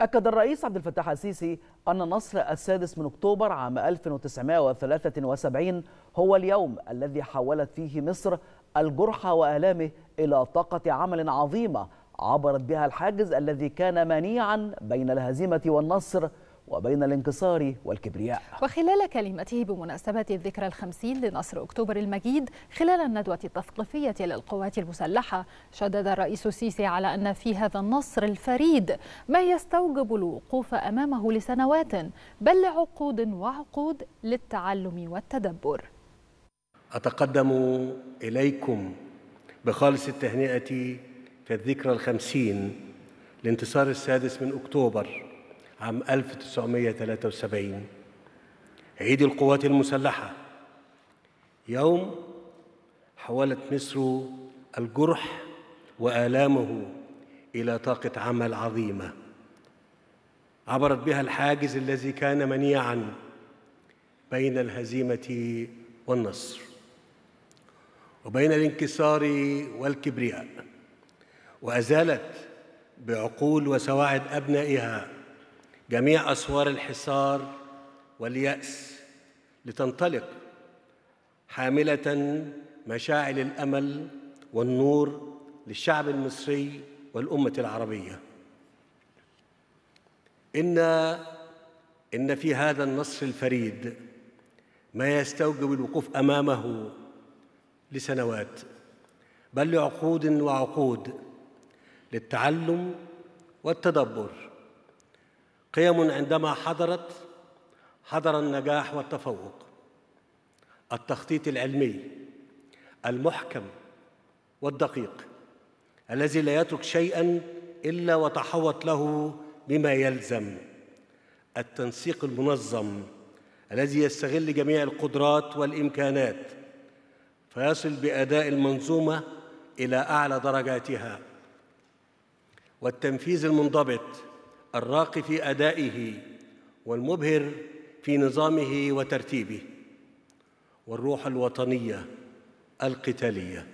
أكد الرئيس عبد الفتاح السيسي أن نصر السادس من أكتوبر عام 1973 هو اليوم الذي حولت فيه مصر الجرحى وآلامه إلى طاقة عمل عظيمة عبرت بها الحاجز الذي كان منيعا بين الهزيمة والنصر وبين الانكسار والكبرياء وخلال كلمته بمناسبة الذكرى الخمسين لنصر أكتوبر المجيد خلال الندوة التثقيفية للقوات المسلحة شدد الرئيس السيسي على أن في هذا النصر الفريد ما يستوجب الوقوف أمامه لسنوات بل لعقود وعقود للتعلم والتدبر أتقدم إليكم بخالص التهنئة في الذكرى الخمسين لانتصار السادس من أكتوبر عام 1973 عيد القوات المسلحة يوم حولت مصر الجرح وآلامه إلى طاقة عمل عظيمة عبرت بها الحاجز الذي كان منيعا بين الهزيمة والنصر وبين الانكسار والكبرياء وأزالت بعقول وسواعد أبنائها جميع اسوار الحصار والياس لتنطلق حامله مشاعل الامل والنور للشعب المصري والامه العربيه ان ان في هذا النصر الفريد ما يستوجب الوقوف امامه لسنوات بل لعقود وعقود للتعلم والتدبر قيم عندما حضرت حضر النجاح والتفوق التخطيط العلمي المحكم والدقيق الذي لا يترك شيئا الا وتحوط له بما يلزم التنسيق المنظم الذي يستغل جميع القدرات والامكانات فيصل باداء المنظومه الى اعلى درجاتها والتنفيذ المنضبط الراقي في ادائه والمبهر في نظامه وترتيبه والروح الوطنيه القتاليه